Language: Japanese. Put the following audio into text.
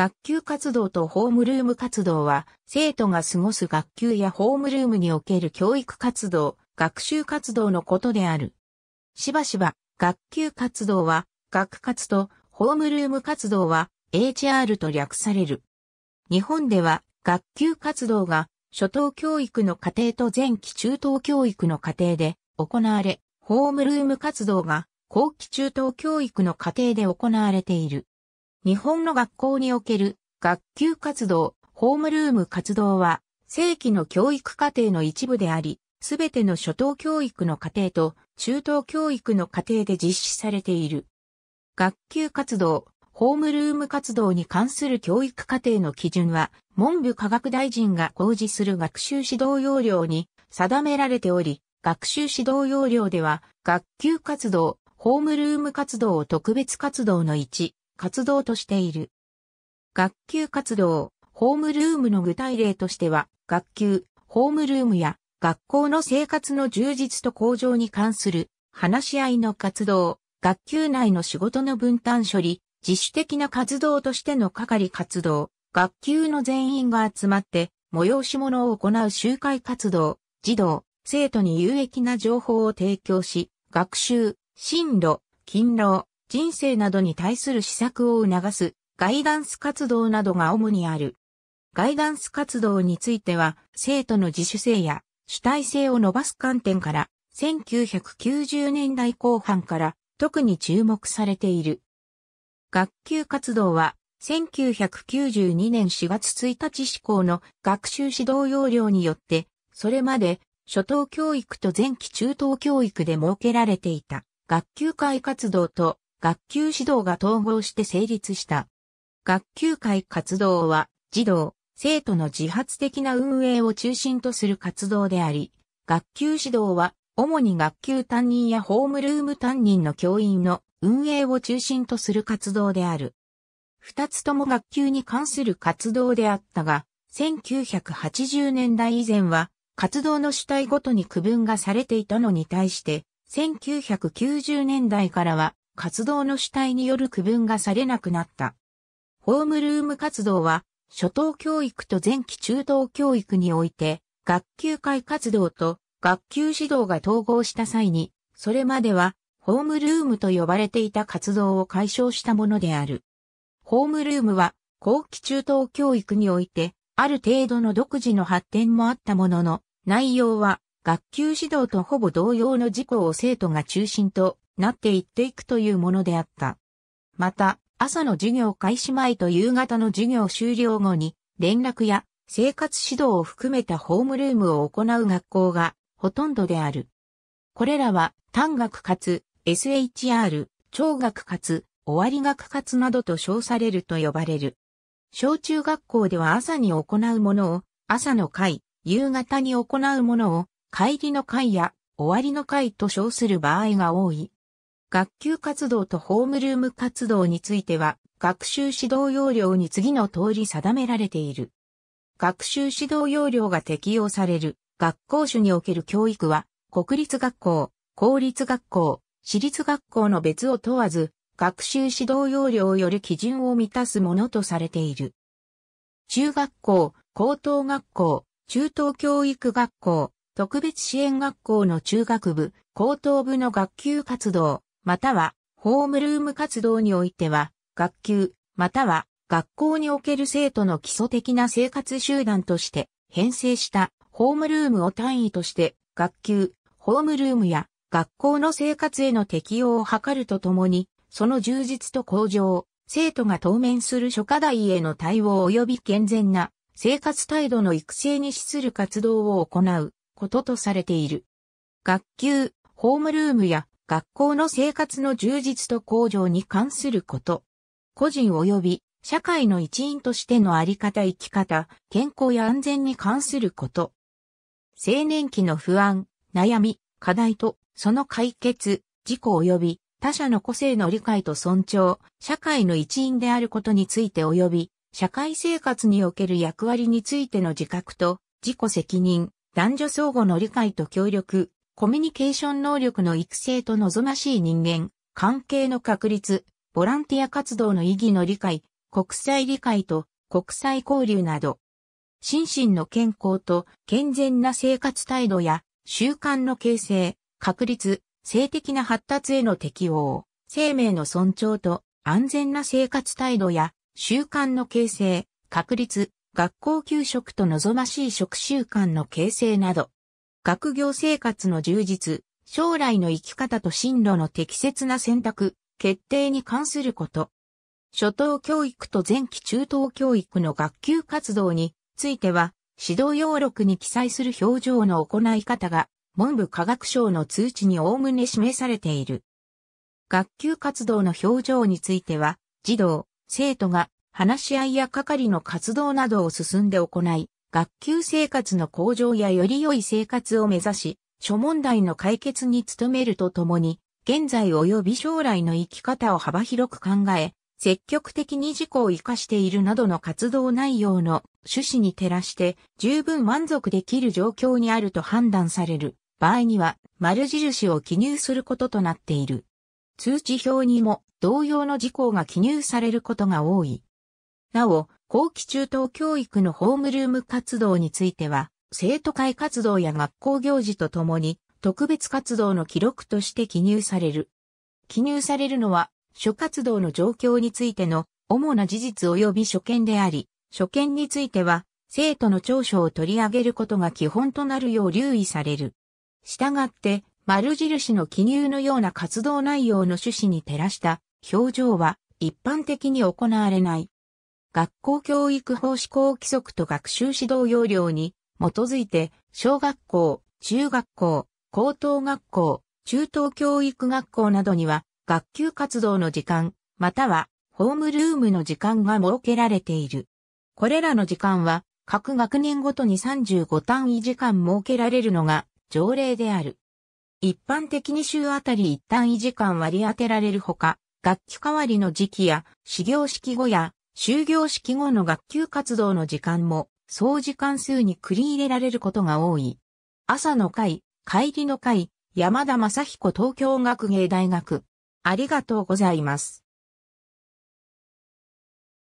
学級活動とホームルーム活動は、生徒が過ごす学級やホームルームにおける教育活動、学習活動のことである。しばしば、学級活動は、学活と、ホームルーム活動は、HR と略される。日本では、学級活動が、初等教育の過程と前期中等教育の過程で行われ、ホームルーム活動が、後期中等教育の過程で行われている。日本の学校における学級活動、ホームルーム活動は、正規の教育課程の一部であり、すべての初等教育の課程と中等教育の課程で実施されている。学級活動、ホームルーム活動に関する教育課程の基準は、文部科学大臣が公示する学習指導要領に定められており、学習指導要領では、学級活動、ホームルーム活動を特別活動の1、活動としている。学級活動、ホームルームの具体例としては、学級、ホームルームや学校の生活の充実と向上に関する話し合いの活動、学級内の仕事の分担処理、自主的な活動としての係活動、学級の全員が集まって催し物を行う集会活動、児童、生徒に有益な情報を提供し、学習、進路、勤労、人生などに対する施策を促すガイダンス活動などが主にある。ガイダンス活動については、生徒の自主性や主体性を伸ばす観点から、1990年代後半から特に注目されている。学級活動は、1992年4月1日施行の学習指導要領によって、それまで初等教育と前期中等教育で設けられていた学級会活動と学級指導が統合して成立した。学級会活動は、児童、生徒の自発的な運営を中心とする活動であり、学級指導は、主に学級担任やホームルーム担任の教員の運営を中心とする活動である。二つとも学級に関する活動であったが、1980年代以前は、活動の主体ごとに区分がされていたのに対して、1990年代からは、活動の主体による区分がされなくなった。ホームルーム活動は、初等教育と前期中等教育において、学級会活動と学級指導が統合した際に、それまでは、ホームルームと呼ばれていた活動を解消したものである。ホームルームは、後期中等教育において、ある程度の独自の発展もあったものの、内容は、学級指導とほぼ同様の事項を生徒が中心となっていっていくというものであった。また、朝の授業開始前と夕方の授業終了後に、連絡や生活指導を含めたホームルームを行う学校がほとんどである。これらは、単学かつ SHR、長学かつ終わり学活などと称されると呼ばれる。小中学校では朝に行うものを、朝の会、夕方に行うものを、帰りの会や終わりの会と称する場合が多い。学級活動とホームルーム活動については、学習指導要領に次の通り定められている。学習指導要領が適用される学校種における教育は、国立学校、公立学校、私立学校の別を問わず、学習指導要領より基準を満たすものとされている。中学校、高等学校、中等教育学校、特別支援学校の中学部、高等部の学級活動、またはホームルーム活動においては、学級、または学校における生徒の基礎的な生活集団として編成したホームルームを単位として学級、ホームルームや学校の生活への適用を図るとともに、その充実と向上、生徒が当面する諸課題への対応及び健全な生活態度の育成に資する活動を行うこととされている。学級、ホームルームや学校の生活の充実と向上に関すること、個人及び社会の一員としてのあり方生き方、健康や安全に関すること、青年期の不安、悩み、課題とその解決、事故及び他者の個性の理解と尊重、社会の一員であることについて及び、社会生活における役割についての自覚と、自己責任、男女相互の理解と協力、コミュニケーション能力の育成と望ましい人間、関係の確立、ボランティア活動の意義の理解、国際理解と国際交流など、心身の健康と健全な生活態度や習慣の形成、確立、性的な発達への適応、生命の尊重と安全な生活態度や習慣の形成、確立、学校給食と望ましい食習慣の形成など、学業生活の充実、将来の生き方と進路の適切な選択、決定に関すること。初等教育と前期中等教育の学級活動については、指導要録に記載する表情の行い方が、文部科学省の通知におおむね示されている。学級活動の表情については、児童、生徒が話し合いや係の活動などを進んで行い、学級生活の向上やより良い生活を目指し、諸問題の解決に努めるとともに、現在及び将来の生き方を幅広く考え、積極的に事故を生かしているなどの活動内容の趣旨に照らして十分満足できる状況にあると判断される場合には丸印を記入することとなっている。通知表にも同様の事項が記入されることが多い。なお、後期中等教育のホームルーム活動については、生徒会活動や学校行事とともに、特別活動の記録として記入される。記入されるのは、諸活動の状況についての主な事実及び所見であり、所見については、生徒の長所を取り上げることが基本となるよう留意される。したがって、丸印の記入のような活動内容の趣旨に照らした表情は一般的に行われない。学校教育法施行規則と学習指導要領に基づいて小学校、中学校、高等学校、中等教育学校などには学級活動の時間、またはホームルームの時間が設けられている。これらの時間は各学年ごとに35単位時間設けられるのが条例である。一般的に週あたり1単位時間割り当てられるほか、学期代わりの時期や始業式後や終業式後の学級活動の時間も、総時間数に繰り入れられることが多い。朝の会、帰りの会、山田正彦東京学芸大学。ありがとうございます。